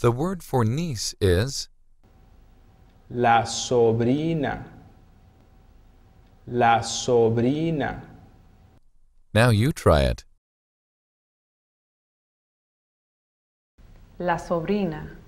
The word for niece is La sobrina. La sobrina. Now you try it. La sobrina.